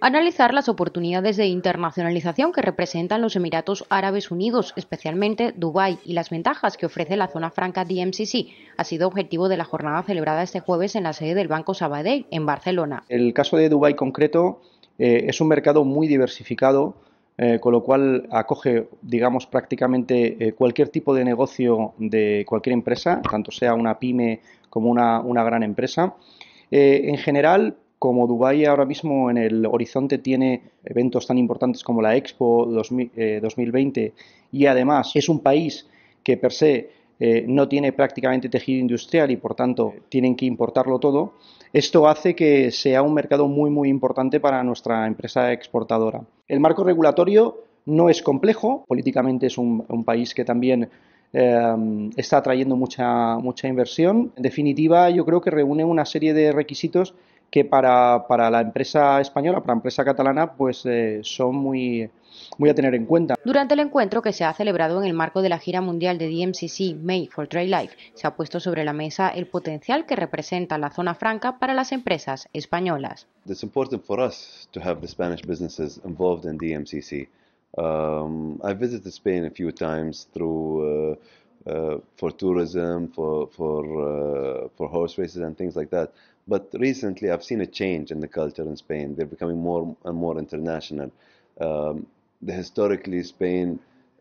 Analizar las oportunidades de internacionalización que representan los Emiratos Árabes Unidos, especialmente Dubái, y las ventajas que ofrece la zona franca DMCC, ha sido objetivo de la jornada celebrada este jueves en la sede del Banco Sabadell, en Barcelona. El caso de Dubái concreto eh, es un mercado muy diversificado, eh, con lo cual acoge, digamos, prácticamente eh, cualquier tipo de negocio de cualquier empresa, tanto sea una pyme como una, una gran empresa. en general, como Dubái ahora mismo en el horizonte tiene eventos tan importantes como la Expo 2020 eh, y además es un país que per se eh, no tiene prácticamente tejido industrial y por tanto tienen que importarlo todo, esto hace que sea un mercado muy muy importante para nuestra empresa exportadora. El marco regulatorio no es complejo, políticamente es un, país que también em, está atrayendo mucha, mucha inversión. En definitiva, yo creo que reúne una serie de requisitos que para, para, la empresa española, para la empresa catalana, pues eh, son muy, muy a tener en cuenta. Durante el encuentro que se ha celebrado en el marco de la gira mundial de DMCC May for Trade Life, se ha puesto sobre la mesa el potencial que representa la zona franca para las empresas españolas. DMCC. Uh, for tourism, for for uh, for horse races and things like that. But recently, I've seen a change in the culture in Spain. They're becoming more and more international. Um, historically, Spain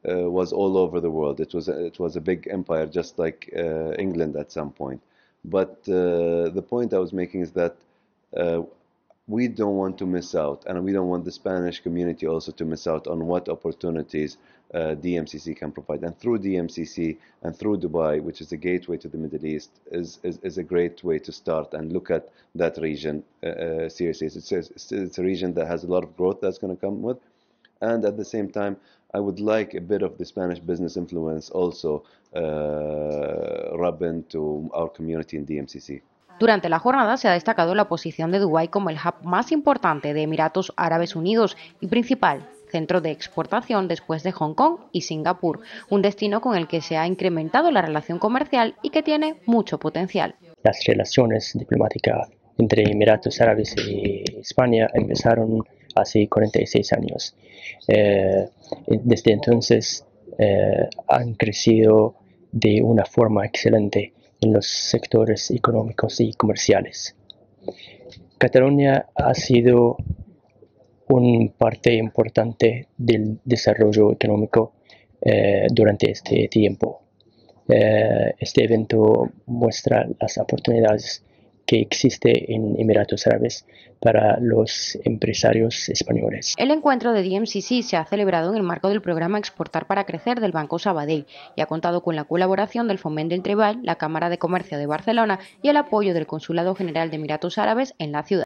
uh, was all over the world. It was a, it was a big empire, just like uh, England at some point. But uh, the point I was making is that uh, we don't want to miss out, and we don't want the Spanish community also to miss out on what opportunities uh, DMCC can provide. And through DMCC and through Dubai, which is a gateway to the Middle East, is, is, is a great way to start and look at that region uh, uh seriously. It's, it's, it's a region that has a lot of growth that's going to come with. And at the same time, I would like a bit of the Spanish business influence also uh, rub into our community in DMCC. Durante la jornada se ha destacado la posición de Dubái como el hub más importante de Emiratos Árabes Unidos y principal centro de exportación después de Hong Kong y Singapur, un destino con el que se ha incrementado la relación comercial y que tiene mucho potencial. Las relaciones diplomáticas entre Emiratos Árabes y España empezaron hace 46 años. Eh, desde entonces eh, han crecido de una forma excelente en los sectores económicos y comerciales. Cataluña ha sido un parte importante del desarrollo económico eh, durante este tiempo. Eh, este evento muestra las oportunidades que existe en Emiratos Árabes para los empresarios españoles. El encuentro de DMCC se ha celebrado en el marco del programa Exportar para Crecer del Banco Sabadell y ha contado con la colaboración del Fomento del Treball, la Cámara de Comercio de Barcelona y el apoyo del Consulado General de Emiratos Árabes en la ciudad.